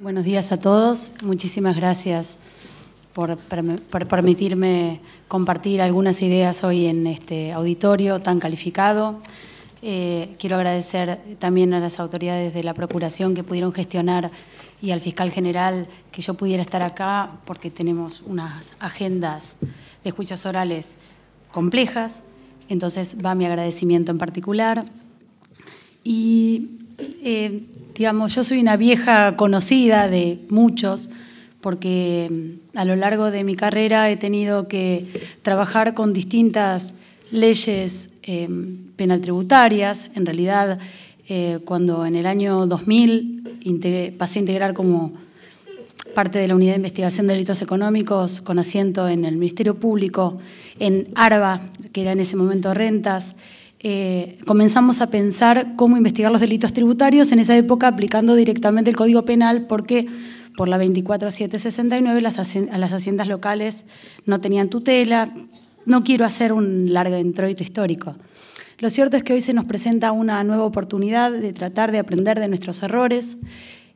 Buenos días a todos. Muchísimas gracias por, permitirme compartir algunas ideas hoy en este auditorio tan calificado. Eh, quiero agradecer también a las autoridades de la Procuración que pudieron gestionar y al fiscal general que yo pudiera estar acá porque tenemos unas agendas de juicios orales complejas. Entonces va mi agradecimiento en particular. Y eh, digamos, yo soy una vieja conocida de muchos, porque mm, a lo largo de mi carrera he tenido que trabajar con distintas leyes eh, em, penaltributarias. En realidad, eh, cuando en el año 2000 pasé a integrar como parte de la Unidad de Investigación de Delitos Económicos con asiento en el Ministerio Público, en ARBA, que era en ese momento Rentas, eh, comenzamos a pensar cómo investigar los delitos tributarios en esa época aplicando directamente el Código Penal porque por la 24769 las, a las haciendas locales no tenían tutela. No quiero hacer un largo introito histórico. Lo cierto es que hoy se nos presenta una nueva oportunidad de tratar de aprender de nuestros errores.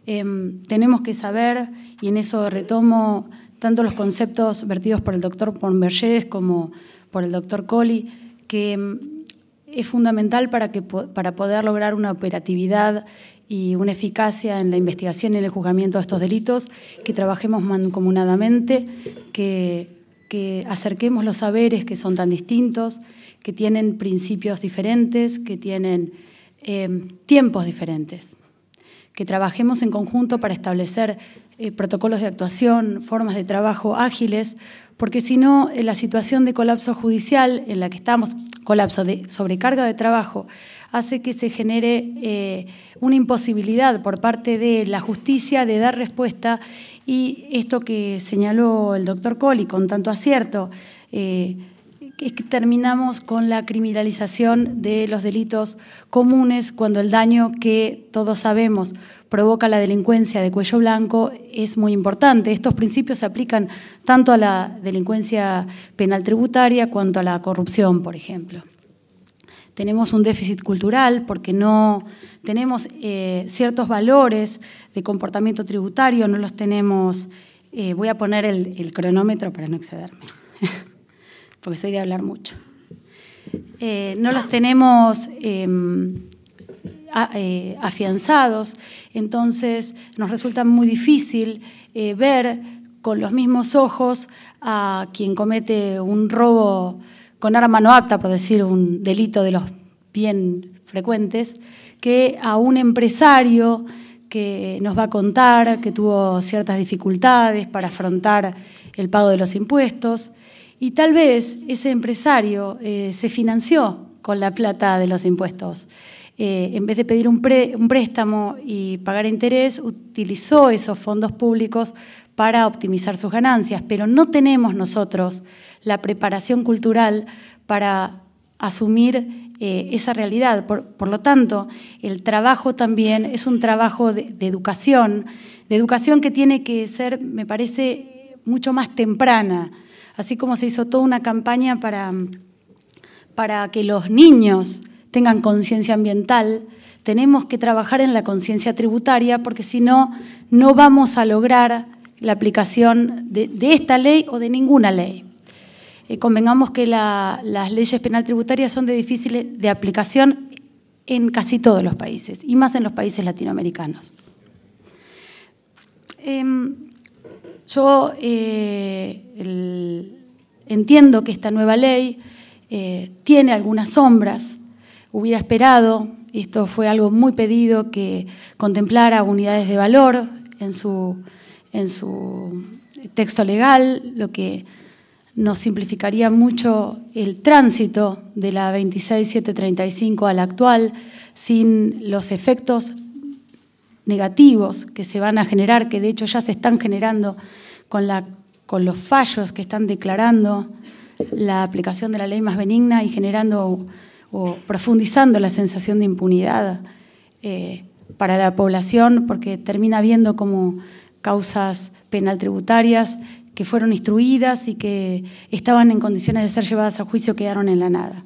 Em, tenemos que saber, y en eso retomo tanto los conceptos vertidos por el doctor Pombergés como por el doctor Colli, que em, es fundamental para, que, para poder lograr una operatividad y una eficacia en la investigación y en el juzgamiento de estos delitos, que trabajemos mancomunadamente, que, acerquemos los saberes que son tan distintos, que tienen principios diferentes, que tienen eh, tiempos diferentes, que trabajemos en conjunto para establecer eh, protocolos de actuación, formas de trabajo ágiles, porque si no, eh, la situación de colapso judicial en la que estamos, colapso de sobrecarga de trabajo hace que se genere eh, una imposibilidad por parte de la justicia de dar respuesta y esto que señaló el doctor Coli con tanto acierto, eh, es que terminamos con la criminalización de los delitos comunes cuando el daño que todos sabemos provoca la delincuencia de cuello blanco es muy importante. Estos principios se aplican tanto a la delincuencia penal tributaria cuanto a la corrupción, por ejemplo. Tenemos un déficit cultural porque no tenemos eh, ciertos valores de comportamiento tributario, no los tenemos... Eh, voy a poner el, el cronómetro para no excederme. porque soy de hablar mucho. Eh, no los tenemos em, eh, afianzados, entonces nos resulta muy difícil eh, ver con los mismos ojos a quien comete un robo con arma no apta, por decir un delito de los bien frecuentes, que a un empresario que nos va a contar que tuvo ciertas dificultades para afrontar el pago de los impuestos, y tal vez ese empresario eh, se financió con la plata de los impuestos. Eh, en vez de pedir un, préstamo y pagar interés, utilizó esos fondos públicos para optimizar sus ganancias, pero no tenemos nosotros la preparación cultural para asumir eh, esa realidad. Por, lo tanto, el trabajo también es un trabajo de, educación, de educación que tiene que ser, me parece, mucho más temprana así como se hizo toda una campaña para, para que los niños tengan conciencia ambiental, tenemos que trabajar en la conciencia tributaria porque si no, no vamos a lograr la aplicación de, esta ley o de ninguna ley. Eh, convengamos que las leyes penal tributarias son de difíciles de aplicación en casi todos los países, y más en los países latinoamericanos. Em, yo eh, entiendo que esta nueva ley eh, tiene algunas sombras. Hubiera esperado, esto fue algo muy pedido, que contemplara unidades de valor en su, en su texto legal, lo que nos simplificaría mucho el tránsito de la 26735 a la actual, sin los efectos negativos que se van a generar, que de hecho ya se están generando con, la, con los fallos que están declarando la aplicación de la ley más benigna y generando o, profundizando la sensación de impunidad eh, para la población, porque termina viendo como causas penal tributarias que fueron instruidas y que estaban en condiciones de ser llevadas a juicio quedaron en la nada.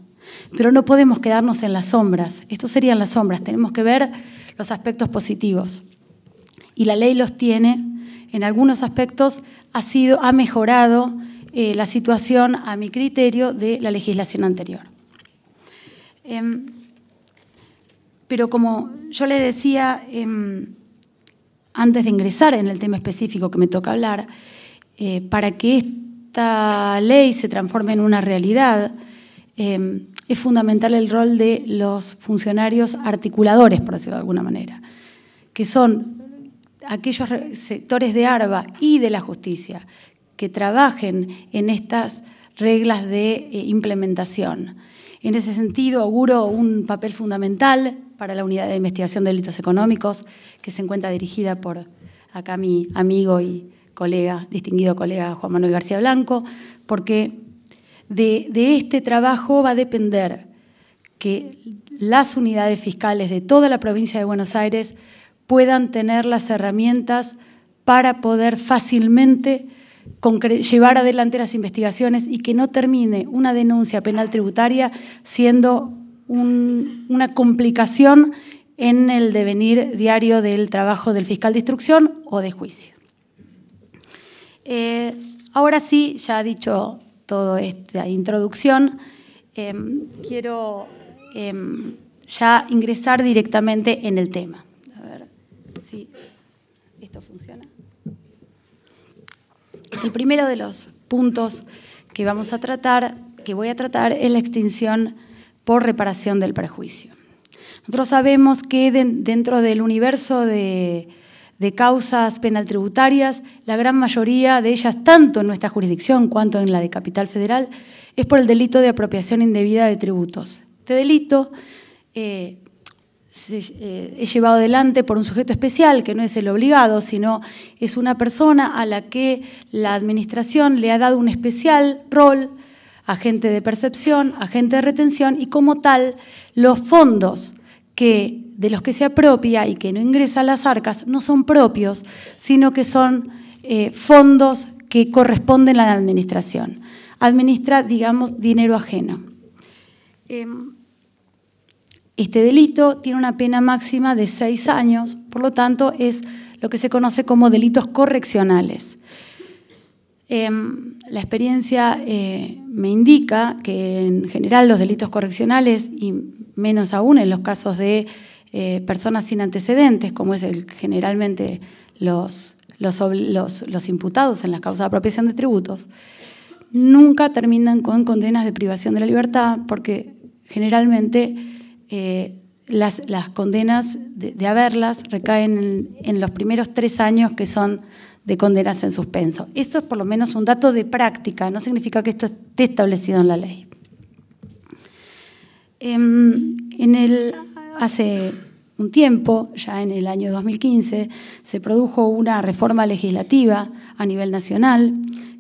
Pero no podemos quedarnos en las sombras, esto serían las sombras, tenemos que ver los aspectos positivos. Y la ley los tiene. En algunos aspectos ha, sido, ha mejorado eh, la situación, a mi criterio, de la legislación anterior. Em, pero como yo le decía em, antes de ingresar en el tema específico que me toca hablar, eh, para que esta ley se transforme en una realidad, em, es fundamental el rol de los funcionarios articuladores, por decirlo de alguna manera, que son aquellos sectores de ARBA y de la justicia que trabajen en estas reglas de eh, implementación. En ese sentido, auguro un papel fundamental para la Unidad de Investigación de Delitos Económicos, que se encuentra dirigida por acá mi amigo y colega, distinguido colega Juan Manuel García Blanco, porque de, este trabajo va a depender que las unidades fiscales de toda la provincia de Buenos Aires puedan tener las herramientas para poder fácilmente llevar adelante las investigaciones y que no termine una denuncia penal tributaria siendo una complicación en el devenir diario del trabajo del fiscal de instrucción o de juicio. Eh, ahora sí, ya ha dicho toda esta introducción, em, quiero em, ya ingresar directamente en el tema. A ver si esto funciona. El primero de los puntos que vamos a tratar, que voy a tratar, es la extinción por reparación del perjuicio. Nosotros sabemos que dentro del universo de de causas penal tributarias, la gran mayoría de ellas, tanto en nuestra jurisdicción cuanto en la de Capital Federal, es por el delito de apropiación indebida de tributos. Este delito eh, eh, es llevado adelante por un sujeto especial, que no es el obligado, sino es una persona a la que la Administración le ha dado un especial rol, agente de percepción, agente de retención, y como tal, los fondos que de los que se apropia y que no ingresa a las arcas no son propios, sino que son eh, fondos que corresponden a la administración. Administra, digamos, dinero ajeno. Em, este delito tiene una pena máxima de seis años, por lo tanto es lo que se conoce como delitos correccionales. Em, la experiencia eh, me indica que en general los delitos correccionales, y menos aún en los casos de eh, personas sin antecedentes, como es generalmente los, los, imputados en las causas de apropiación de tributos, nunca terminan con condenas de privación de la libertad, porque generalmente eh, las, las, condenas de, haberlas recaen en, los primeros tres años que son de condenas en suspenso. Esto es por lo menos un dato de práctica, no significa que esto esté establecido en la ley. Em, en hace un tiempo, ya en el año 2015, se produjo una reforma legislativa a nivel nacional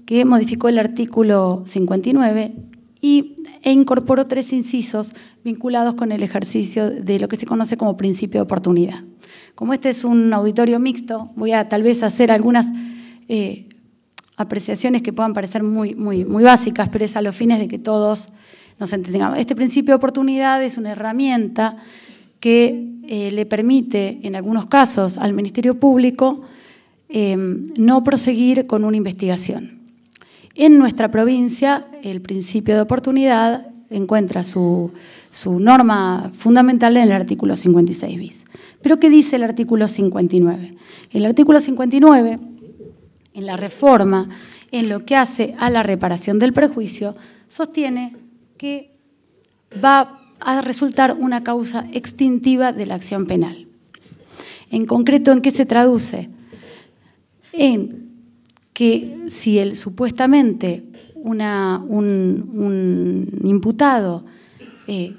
que modificó el artículo 59 y, e incorporó tres incisos vinculados con el ejercicio de lo que se conoce como principio de oportunidad. Como este es un auditorio mixto, voy a tal vez hacer algunas eh, apreciaciones que puedan parecer muy, muy, muy básicas, pero es a los fines de que todos nos entendamos. Este principio de oportunidad es una herramienta que eh, le permite, en algunos casos, al Ministerio Público em, no proseguir con una investigación. En nuestra provincia, el principio de oportunidad encuentra su, su norma fundamental en el artículo 56 bis. Pero ¿qué dice el artículo 59? El artículo 59, en la reforma, en lo que hace a la reparación del prejuicio, sostiene que va a resultar una causa extintiva de la acción penal. En concreto, ¿en qué se traduce? En que si el, supuestamente un, imputado eh,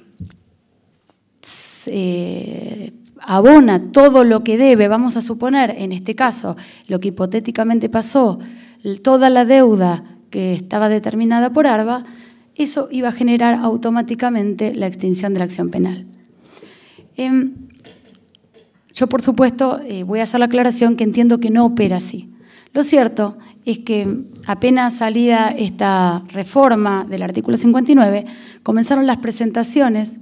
eh, abona todo lo que debe, vamos a suponer, en este caso, lo que hipotéticamente pasó, toda la deuda que estaba determinada por ARBA, eso iba a generar automáticamente la extinción de la acción penal. Em, yo, por supuesto, eh, voy a hacer la aclaración que entiendo que no opera así. Lo cierto es que apenas salida esta reforma del artículo 59, comenzaron las presentaciones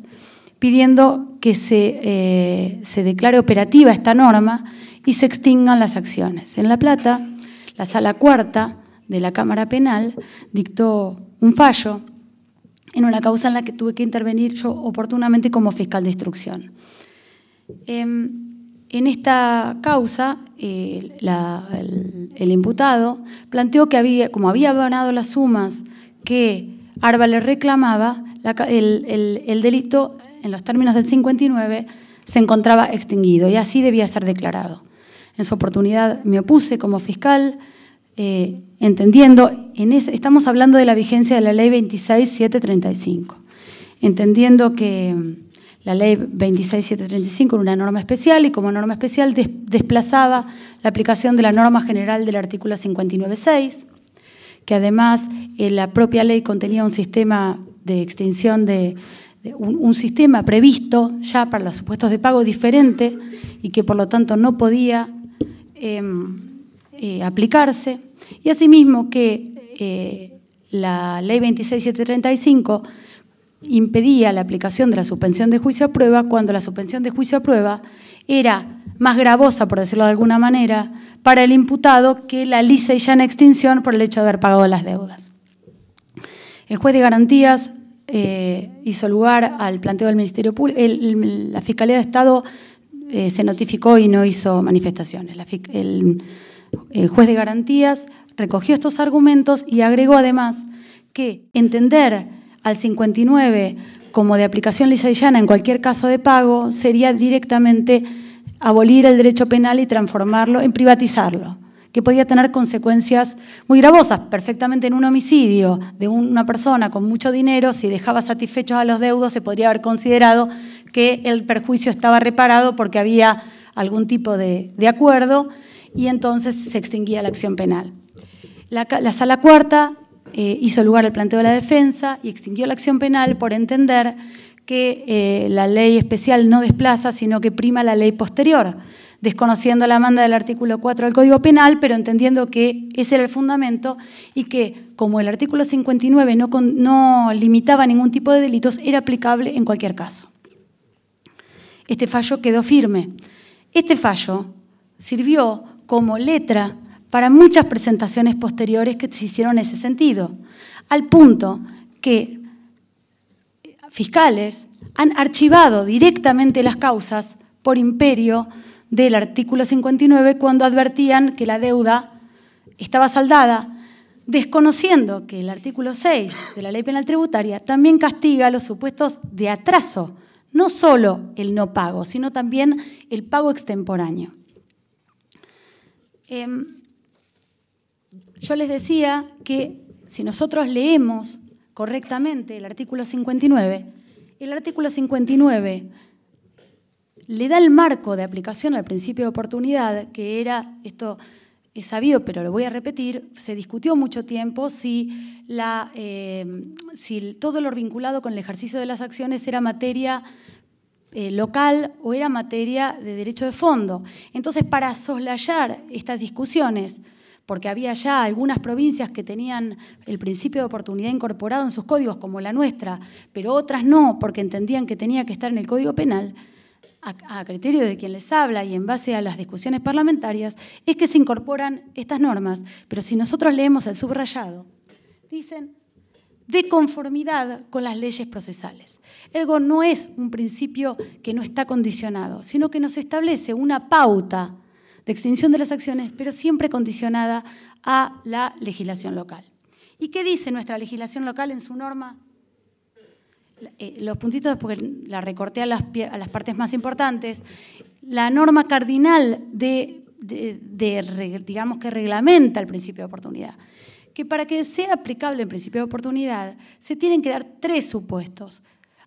pidiendo que eh, se, declare operativa esta norma y se extingan las acciones. En La Plata, la sala cuarta de la Cámara Penal dictó un fallo en una causa en la que tuve que intervenir yo oportunamente como fiscal de instrucción. Em, en esta causa, eh, el, imputado planteó que había, como había abonado las sumas que Arba le reclamaba, el, el delito en los términos del 59, se encontraba extinguido y así debía ser declarado. En su oportunidad me opuse como fiscal, eh, entendiendo, estamos hablando de la vigencia de la ley 26735, entendiendo que mm, la ley 26735 era una norma especial y como norma especial desplazaba la aplicación de la norma general del artículo 596, que además eh, la propia ley contenía un sistema de extinción de, un, sistema previsto ya para los supuestos de pago diferente y que por lo tanto no podía em, eh, aplicarse. Y asimismo que eh, la ley 26735 impedía la aplicación de la suspensión de juicio a prueba cuando la suspensión de juicio a prueba era más gravosa, por decirlo de alguna manera, para el imputado que la lisa y llana extinción por el hecho de haber pagado las deudas. El juez de garantías eh, hizo lugar al planteo del Ministerio Público. la Fiscalía de Estado eh, se notificó y no hizo manifestaciones. el, el juez de garantías recogió estos argumentos y agregó además que entender al 59 como de aplicación lisa llana en cualquier caso de pago sería directamente abolir el derecho penal y transformarlo en privatizarlo que podía tener consecuencias muy gravosas, perfectamente en un homicidio de una persona con mucho dinero, si dejaba satisfechos a los deudos, se podría haber considerado que el perjuicio estaba reparado porque había algún tipo de, acuerdo y entonces se extinguía la acción penal. La, sala cuarta eh, hizo lugar al planteo de la defensa y extinguió la acción penal por entender que eh, la ley especial no desplaza, sino que prima la ley posterior desconociendo la manda del artículo 4 del Código Penal, pero entendiendo que ese era el fundamento y que como el artículo 59 no, no limitaba ningún tipo de delitos, era aplicable en cualquier caso. Este fallo quedó firme. Este fallo sirvió como letra para muchas presentaciones posteriores que se hicieron en ese sentido, al punto que fiscales han archivado directamente las causas por imperio del artículo 59 cuando advertían que la deuda estaba saldada, desconociendo que el artículo 6 de la Ley Penal Tributaria también castiga los supuestos de atraso, no solo el no pago, sino también el pago extemporáneo. Em, yo les decía que si nosotros leemos correctamente el artículo 59, el artículo 59 le da el marco de aplicación al principio de oportunidad, que era, esto es sabido, pero lo voy a repetir, se discutió mucho tiempo si, la, eh, si todo lo vinculado con el ejercicio de las acciones era materia eh, local o era materia de derecho de fondo. Entonces, para soslayar estas discusiones, porque había ya algunas provincias que tenían el principio de oportunidad incorporado en sus códigos, como la nuestra, pero otras no, porque entendían que tenía que estar en el Código Penal, a, criterio de quien les habla y en base a las discusiones parlamentarias, es que se incorporan estas normas. Pero si nosotros leemos el subrayado, dicen de conformidad con las leyes procesales. Ergo no es un principio que no está condicionado, sino que nos establece una pauta de extinción de las acciones, pero siempre condicionada a la legislación local. ¿Y qué dice nuestra legislación local en su norma eh, los puntitos porque la recorté a las, partes más importantes. La norma cardinal de, digamos que reglamenta el principio de oportunidad, que para que sea aplicable el principio de oportunidad se tienen que dar tres supuestos,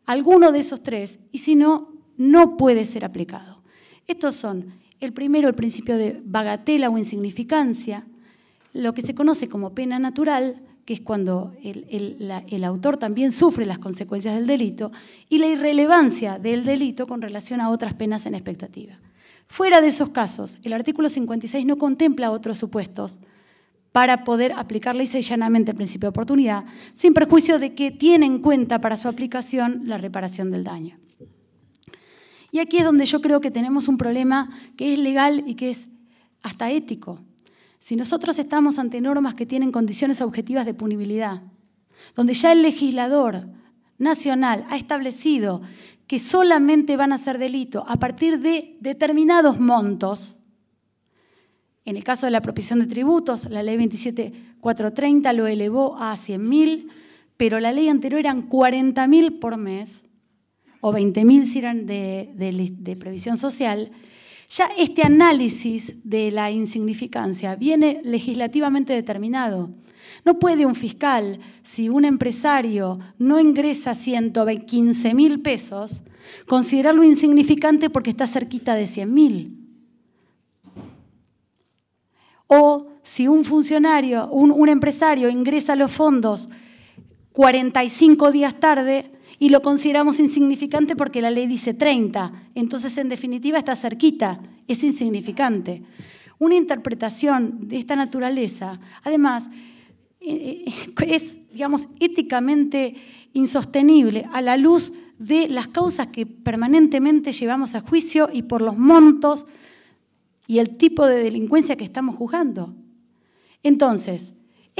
alguno de esos tres, y si no, no puede ser aplicado. Estos son el primero, el principio de bagatela o insignificancia, lo que se conoce como pena natural, que es cuando el, autor también sufre las consecuencias del delito, y la irrelevancia del delito con relación a otras penas en expectativa. Fuera de esos casos, el artículo 56 no contempla otros supuestos para poder aplicar y llanamente el principio de oportunidad, sin perjuicio de que tiene en cuenta para su aplicación la reparación del daño. Y aquí es donde yo creo que tenemos un problema que es legal y que es hasta ético, si nosotros estamos ante normas que tienen condiciones objetivas de punibilidad, donde ya el legislador nacional ha establecido que solamente van a ser delito a partir de determinados montos, en el caso de la propisión de tributos, la ley 27430 lo elevó a 100.000, pero la ley anterior eran 40.000 por mes, o 20.000 si eran de, de previsión social, ya este análisis de la insignificancia viene legislativamente determinado. No puede un fiscal, si un empresario no ingresa 115 mil pesos, considerarlo insignificante porque está cerquita de 100 mil. O si un funcionario, un, un, empresario ingresa los fondos 45 días tarde, y lo consideramos insignificante porque la ley dice 30. Entonces, en definitiva, está cerquita, es insignificante. Una interpretación de esta naturaleza, además, eh, eh, es, digamos, éticamente insostenible a la luz de las causas que permanentemente llevamos a juicio y por los montos y el tipo de delincuencia que estamos juzgando. Entonces,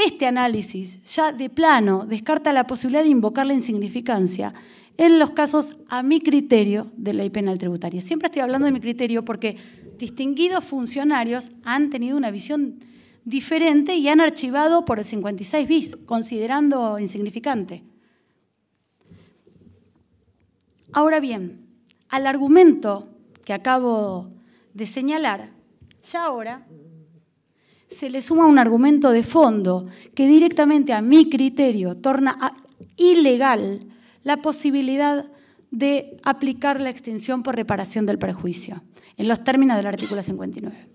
este análisis ya de plano descarta la posibilidad de invocar la insignificancia en los casos a mi criterio de ley penal tributaria. Siempre estoy hablando de mi criterio porque distinguidos funcionarios han tenido una visión diferente y han archivado por el 56 bis, considerando insignificante. Ahora bien, al argumento que acabo de señalar, ya ahora se le suma un argumento de fondo que directamente a mi criterio torna ilegal la posibilidad de aplicar la extinción por reparación del perjuicio, en los términos del artículo 59.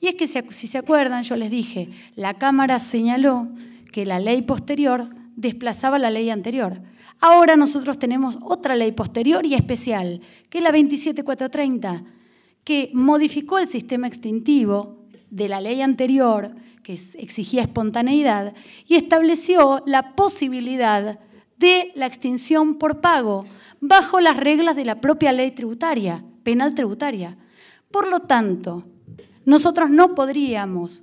Y es que si se acuerdan, yo les dije, la Cámara señaló que la ley posterior desplazaba la ley anterior. Ahora nosotros tenemos otra ley posterior y especial, que es la 27430, que modificó el sistema extintivo de la ley anterior, que exigía espontaneidad, y estableció la posibilidad de la extinción por pago bajo las reglas de la propia ley tributaria, penal tributaria. Por lo tanto, nosotros no podríamos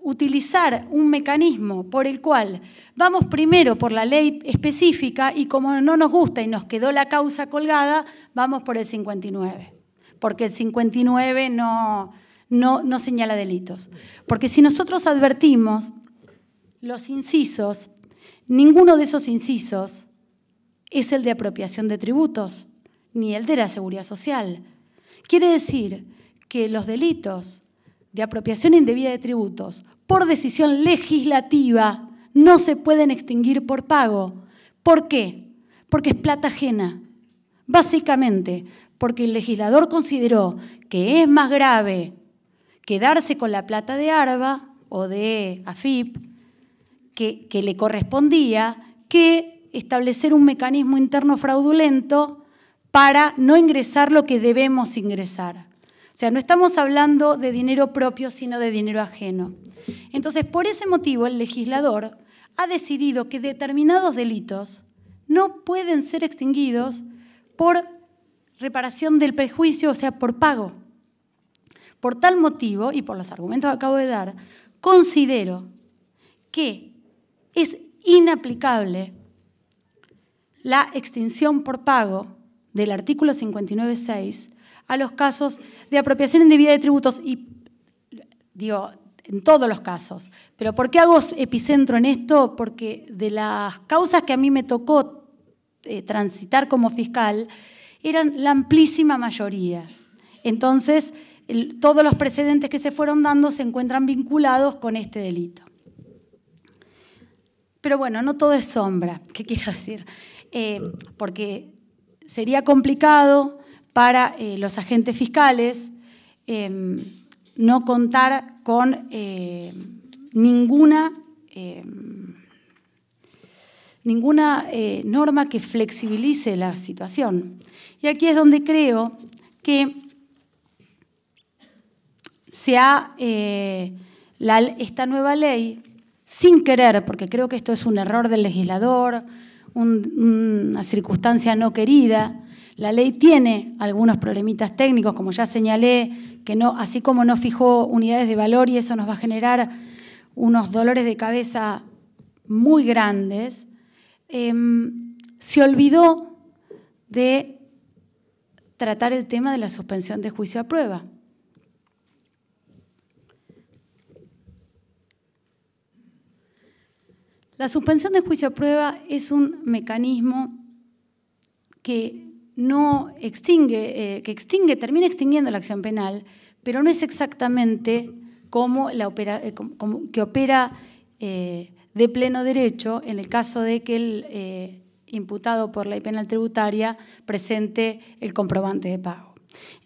utilizar un mecanismo por el cual vamos primero por la ley específica y como no nos gusta y nos quedó la causa colgada, vamos por el 59. Porque el 59 no, no, señala delitos. Porque si nosotros advertimos los incisos, ninguno de esos incisos es el de apropiación de tributos, ni el de la seguridad social. Quiere decir que los delitos de apropiación indebida de tributos por decisión legislativa no se pueden extinguir por pago. ¿Por qué? Porque es plata ajena. Básicamente, porque el legislador consideró que es más grave quedarse con la plata de ARBA o de AFIP que, le correspondía que establecer un mecanismo interno fraudulento para no ingresar lo que debemos ingresar. O sea, no estamos hablando de dinero propio, sino de dinero ajeno. Entonces, por ese motivo, el legislador ha decidido que determinados delitos no pueden ser extinguidos por reparación del prejuicio, o sea, por pago. Por tal motivo, y por los argumentos que acabo de dar, considero que es inaplicable la extinción por pago del artículo 59.6 a los casos de apropiación indebida de tributos y, digo, en todos los casos. Pero ¿por qué hago epicentro en esto? Porque de las causas que a mí me tocó eh, transitar como fiscal eran la amplísima mayoría. Entonces, todos los precedentes que se fueron dando se encuentran vinculados con este delito. Pero bueno, no todo es sombra, ¿qué quiero decir? Eh, porque sería complicado para eh, los agentes fiscales eh, no contar con ninguna, ninguna norma que flexibilice la situación. Y aquí es donde creo que se ha, eh, esta nueva ley, sin querer, porque creo que esto es un error del legislador, una circunstancia no querida, la ley tiene algunos problemitas técnicos, como ya señalé, que no, así como no fijó unidades de valor y eso nos va a generar unos dolores de cabeza muy grandes, em, se olvidó de tratar el tema de la suspensión de juicio a prueba. La suspensión de juicio a prueba es un mecanismo que no extingue, eh, que extingue, termina extinguiendo la acción penal, pero no es exactamente como, la eh, que opera eh, de pleno derecho en el caso de que el imputado por ley penal tributaria presente el comprobante de pago.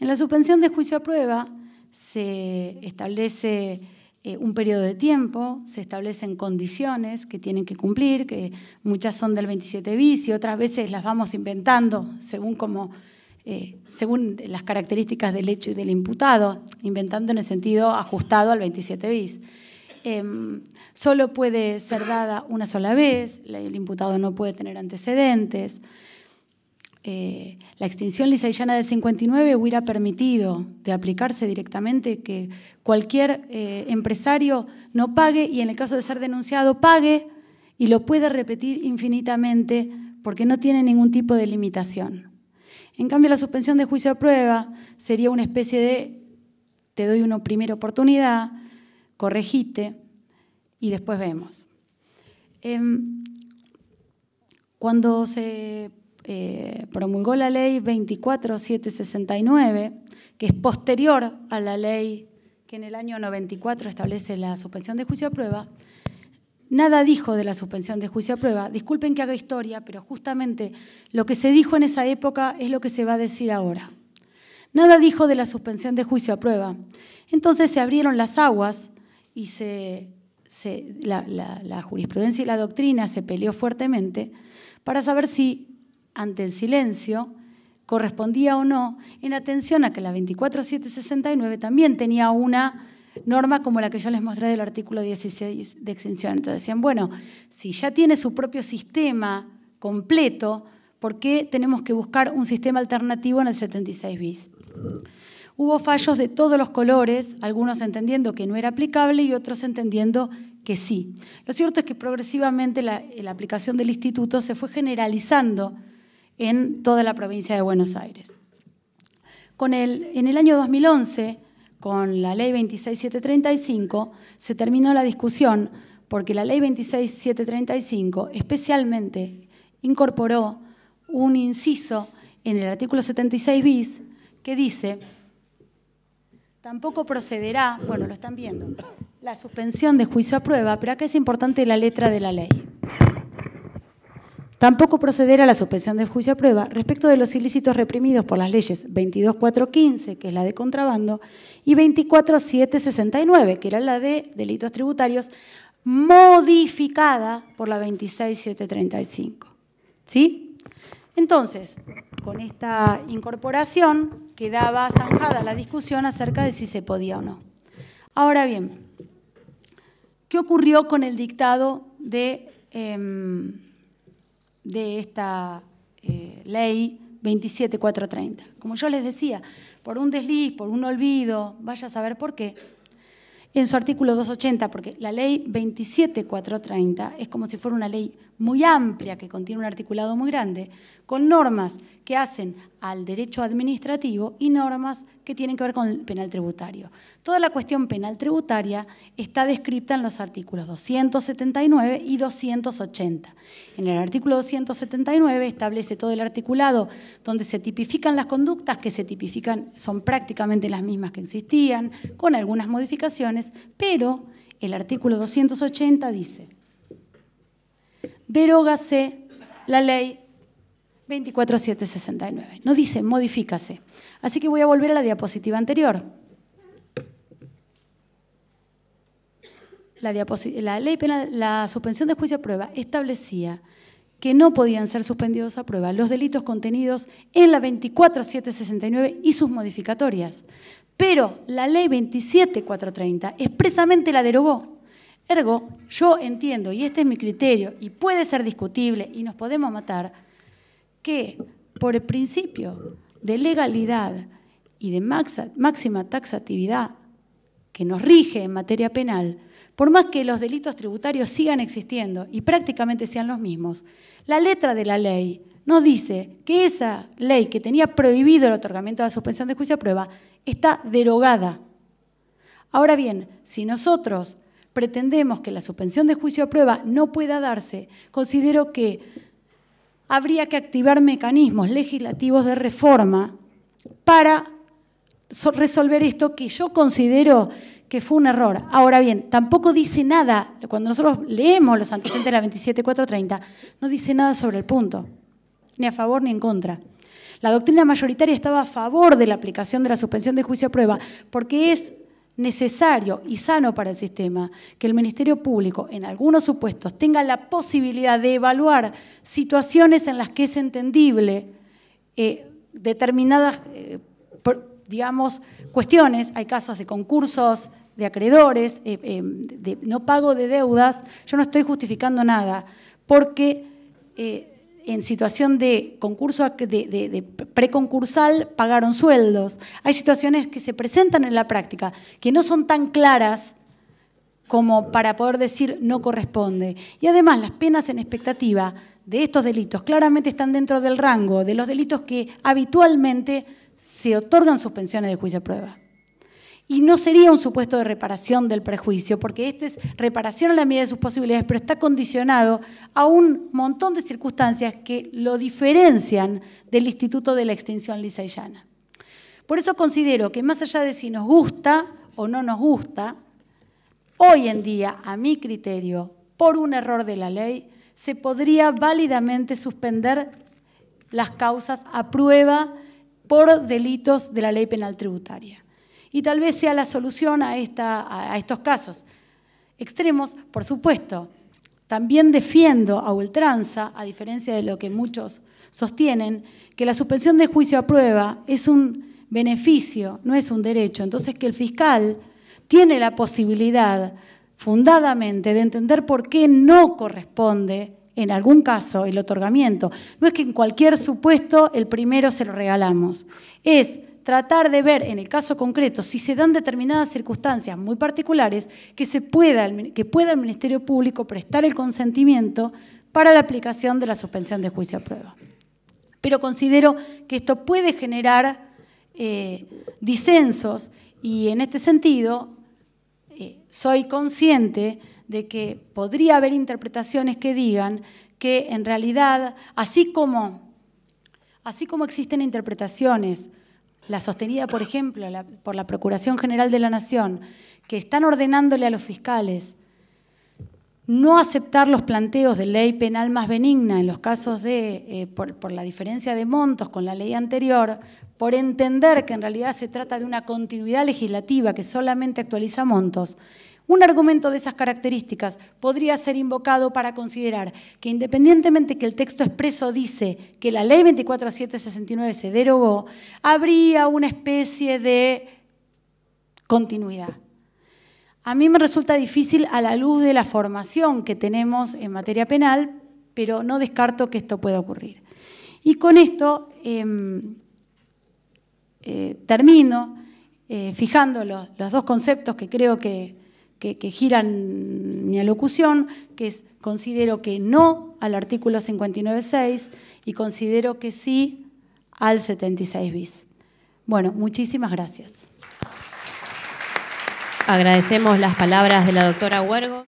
En la suspensión de juicio a prueba se establece eh, un periodo de tiempo, se establecen condiciones que tienen que cumplir, que muchas son del 27 bis y otras veces las vamos inventando según como eh, según las características del hecho y del imputado, inventando en el sentido ajustado al 27 bis. Em, solo puede ser dada una sola vez, el imputado no puede tener antecedentes. Eh, la extinción llana del 59 hubiera permitido de aplicarse directamente que cualquier eh, empresario no pague y en el caso de ser denunciado pague y lo puede repetir infinitamente porque no tiene ningún tipo de limitación. En cambio, la suspensión de juicio a prueba sería una especie de te doy una primera oportunidad, corregite y después vemos. Em, cuando se eh, promulgó la ley 24769, que es posterior a la ley que en el año 94 establece la suspensión de juicio a prueba, nada dijo de la suspensión de juicio a prueba. Disculpen que haga historia, pero justamente lo que se dijo en esa época es lo que se va a decir ahora. Nada dijo de la suspensión de juicio a prueba. Entonces se abrieron las aguas y se, la, la jurisprudencia y la doctrina se peleó fuertemente para saber si ante el silencio, correspondía o no, en atención a que la 24769 también tenía una norma como la que yo les mostré del artículo 16 de extinción. Entonces decían, bueno, si ya tiene su propio sistema completo, ¿por qué tenemos que buscar un sistema alternativo en el 76 bis? Hubo fallos de todos los colores, algunos entendiendo que no era aplicable y otros entendiendo que sí. Lo cierto es que progresivamente la, la aplicación del instituto se fue generalizando en toda la provincia de Buenos Aires. Con el, en el año 2011, con la ley 26735, se terminó la discusión porque la ley 26735 especialmente incorporó un inciso en el artículo 76 bis que dice, tampoco procederá, bueno, lo están viendo, la suspensión de juicio a prueba, pero acá es importante la letra de la ley. Tampoco proceder a la suspensión del juicio a prueba respecto de los ilícitos reprimidos por las leyes 22415, que es la de contrabando, y 24769, que era la de delitos tributarios, modificada por la 26735. ¿Sí? Entonces, con esta incorporación quedaba zanjada la discusión acerca de si se podía o no. Ahora bien, ¿qué ocurrió con el dictado de... Em, de esta eh, ley 27430. Como yo les decía, por un desliz, por un olvido, vaya a saber por qué, en su artículo 280, porque la ley 27430 es como si fuera una ley muy amplia que contiene un articulado muy grande, con normas que hacen al derecho administrativo y normas que tienen que ver con el penal tributario. Toda la cuestión penal tributaria está descrita en los artículos 279 y 280. En el artículo 279 establece todo el articulado donde se tipifican las conductas que se tipifican, son prácticamente las mismas que existían, con algunas modificaciones, pero el artículo 280 dice, derógase la ley 24769. no dice, modifícase. Así que voy a volver a la diapositiva anterior. La, la ley penal, la suspensión de juicio a prueba establecía que no podían ser suspendidos a prueba los delitos contenidos en la 24769 y sus modificatorias. Pero la ley 27430 expresamente la derogó. Ergo, yo entiendo, y este es mi criterio, y puede ser discutible y nos podemos matar, que por el principio de legalidad y de máxima taxatividad que nos rige en materia penal, por más que los delitos tributarios sigan existiendo y prácticamente sean los mismos, la letra de la ley nos dice que esa ley que tenía prohibido el otorgamiento de la suspensión de juicio a prueba está derogada. Ahora bien, si nosotros pretendemos que la suspensión de juicio a prueba no pueda darse, considero que habría que activar mecanismos legislativos de reforma para resolver esto que yo considero que fue un error. Ahora bien, tampoco dice nada, cuando nosotros leemos los antecedentes de la 27430, no dice nada sobre el punto, ni a favor ni en contra. La doctrina mayoritaria estaba a favor de la aplicación de la suspensión de juicio a prueba, porque es necesario y sano para el sistema que el Ministerio Público, en algunos supuestos, tenga la posibilidad de evaluar situaciones en las que es entendible eh, determinadas, eh, digamos, cuestiones. Hay casos de concursos, de acreedores, eh, em, de no pago de deudas. Yo no estoy justificando nada, porque en situación de concurso de, preconcursal pagaron sueldos. Hay situaciones que se presentan en la práctica que no son tan claras como para poder decir no corresponde. Y además las penas en expectativa de estos delitos claramente están dentro del rango de los delitos que habitualmente se otorgan suspensiones de juicio a prueba y no sería un supuesto de reparación del prejuicio, porque este es reparación a la medida de sus posibilidades, pero está condicionado a un montón de circunstancias que lo diferencian del Instituto de la Extinción Llana. Por eso considero que más allá de si nos gusta o no nos gusta, hoy en día, a mi criterio, por un error de la ley, se podría válidamente suspender las causas a prueba por delitos de la ley penal tributaria. Y tal vez sea la solución a, esta, a estos casos extremos, por supuesto. También defiendo a ultranza, a diferencia de lo que muchos sostienen, que la suspensión de juicio a prueba es un beneficio, no es un derecho. Entonces que el fiscal tiene la posibilidad fundadamente de entender por qué no corresponde en algún caso el otorgamiento. No es que en cualquier supuesto el primero se lo regalamos. Es tratar de ver en el caso concreto si se dan determinadas circunstancias muy particulares que, se pueda, que pueda el Ministerio Público prestar el consentimiento para la aplicación de la suspensión de juicio a prueba. Pero considero que esto puede generar eh, disensos y en este sentido eh, soy consciente de que podría haber interpretaciones que digan que en realidad, así como, así como existen interpretaciones la sostenida, por ejemplo, por la Procuración General de la Nación, que están ordenándole a los fiscales no aceptar los planteos de ley penal más benigna en los casos de, eh, por, la diferencia de montos con la ley anterior, por entender que en realidad se trata de una continuidad legislativa que solamente actualiza montos, un argumento de esas características podría ser invocado para considerar que independientemente que el texto expreso dice que la ley 24769 se derogó, habría una especie de continuidad. A mí me resulta difícil a la luz de la formación que tenemos en materia penal, pero no descarto que esto pueda ocurrir. Y con esto em, eh, termino eh, fijando los dos conceptos que creo que que, giran mi alocución, que es considero que no al artículo 59.6 y considero que sí al 76 bis. Bueno, muchísimas gracias. Agradecemos las palabras de la doctora Huergo.